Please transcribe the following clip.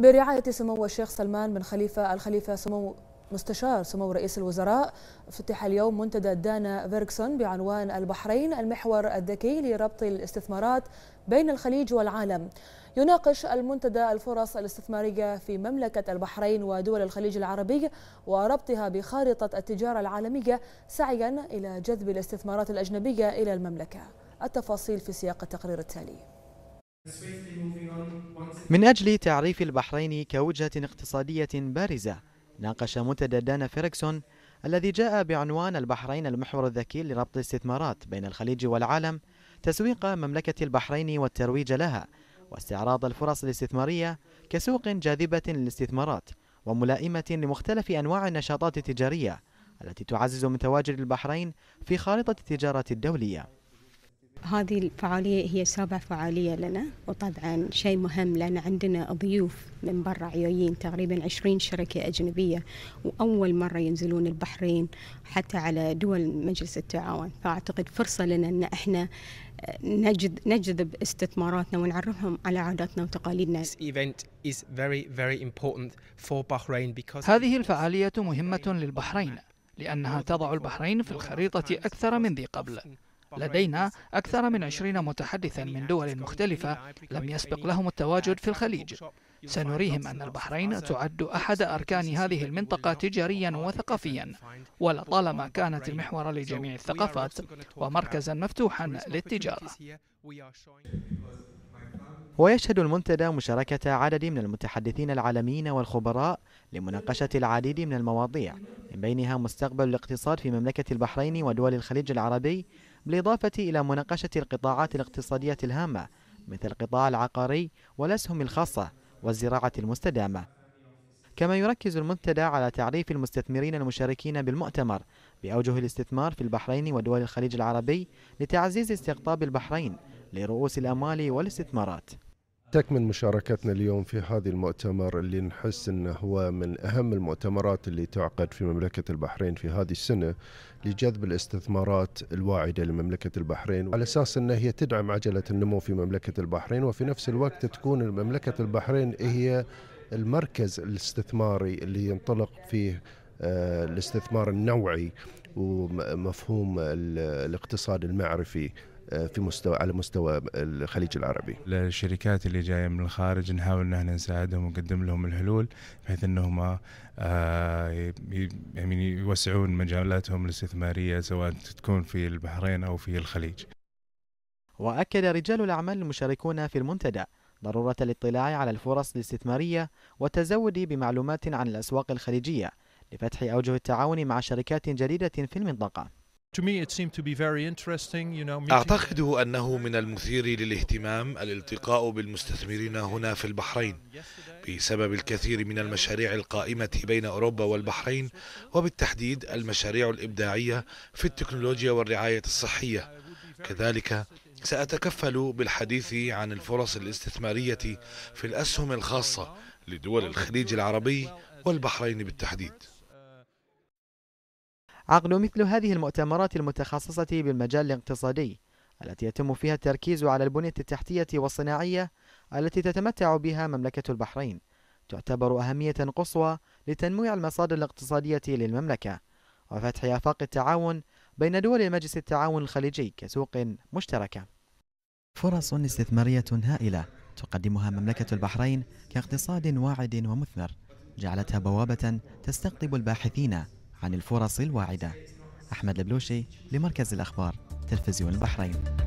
برعاية سمو الشيخ سلمان بن خليفة الخليفة سمو مستشار سمو رئيس الوزراء افتتح اليوم منتدى دانا فيركسون بعنوان البحرين المحور الذكي لربط الاستثمارات بين الخليج والعالم يناقش المنتدى الفرص الاستثمارية في مملكة البحرين ودول الخليج العربي وربطها بخارطة التجارة العالمية سعيا إلى جذب الاستثمارات الأجنبية إلى المملكة التفاصيل في سياق التقرير التالي من أجل تعريف البحرين كوجهة اقتصادية بارزة ناقش منتدى دانا فيركسون الذي جاء بعنوان البحرين المحور الذكي لربط الاستثمارات بين الخليج والعالم تسويق مملكة البحرين والترويج لها واستعراض الفرص الاستثمارية كسوق جاذبة للاستثمارات وملائمة لمختلف أنواع النشاطات التجارية التي تعزز من تواجد البحرين في خارطة التجارة الدولية هذه الفعالية هي سابع فعالية لنا وطبعا شيء مهم لأن عندنا ضيوف من برا عيويين تقريبا عشرين شركة أجنبية وأول مرة ينزلون البحرين حتى على دول مجلس التعاون فأعتقد فرصة لنا أن إحنا آه، نجد نجذب استثماراتنا ونعرفهم على عاداتنا وتقاليدنا هذه الفعالية مهمة للبحرين لأنها تضع البحرين في الخريطة أكثر من ذي قبل لدينا أكثر من عشرين متحدثا من دول مختلفة لم يسبق لهم التواجد في الخليج سنريهم أن البحرين تعد أحد أركان هذه المنطقة تجاريا وثقافيا ولطالما كانت المحور لجميع الثقافات ومركزا مفتوحا للتجارة ويشهد المنتدى مشاركة عدد من المتحدثين العالميين والخبراء لمناقشة العديد من المواضيع من بينها مستقبل الاقتصاد في مملكة البحرين ودول الخليج العربي بالإضافة إلى مناقشة القطاعات الاقتصادية الهامة مثل القطاع العقاري والأسهم الخاصة والزراعة المستدامة كما يركز المنتدى على تعريف المستثمرين المشاركين بالمؤتمر بأوجه الاستثمار في البحرين ودول الخليج العربي لتعزيز استقطاب البحرين لرؤوس الأموال والاستثمارات تكمن مشاركتنا اليوم في هذا المؤتمر اللي نحس انه هو من اهم المؤتمرات اللي تعقد في مملكه البحرين في هذه السنه لجذب الاستثمارات الواعده لمملكه البحرين على اساس انها هي تدعم عجله النمو في مملكه البحرين وفي نفس الوقت تكون مملكه البحرين هي المركز الاستثماري اللي ينطلق فيه آه، الاستثمار النوعي ومفهوم الاقتصاد المعرفي آه، في مستوى على مستوى الخليج العربي. للشركات اللي جايه من الخارج نحاول ان احنا نساعدهم ونقدم لهم الحلول بحيث انهم آه، يعني يوسعون مجالاتهم الاستثماريه سواء تكون في البحرين او في الخليج. واكد رجال الاعمال المشاركون في المنتدى ضروره الاطلاع على الفرص الاستثماريه والتزود بمعلومات عن الاسواق الخليجيه لفتح اوجه التعاون مع شركات جديده في المنطقه. أعتقد أنه من المثير للاهتمام الالتقاء بالمستثمرين هنا في البحرين بسبب الكثير من المشاريع القائمة بين أوروبا والبحرين وبالتحديد المشاريع الإبداعية في التكنولوجيا والرعاية الصحية كذلك سأتكفل بالحديث عن الفرص الاستثمارية في الأسهم الخاصة لدول الخليج العربي والبحرين بالتحديد عقد مثل هذه المؤتمرات المتخصصة بالمجال الاقتصادي التي يتم فيها التركيز على البنية التحتية والصناعية التي تتمتع بها مملكة البحرين تعتبر أهمية قصوى لتنويع المصادر الاقتصادية للمملكة وفتح آفاق التعاون بين دول مجلس التعاون الخليجي كسوق مشتركة فرص استثمارية هائلة تقدمها مملكة البحرين كاقتصاد واعد ومثمر جعلتها بوابة تستقطب الباحثين عن الفرص الواعدة أحمد البلوشي لمركز الأخبار تلفزيون البحرين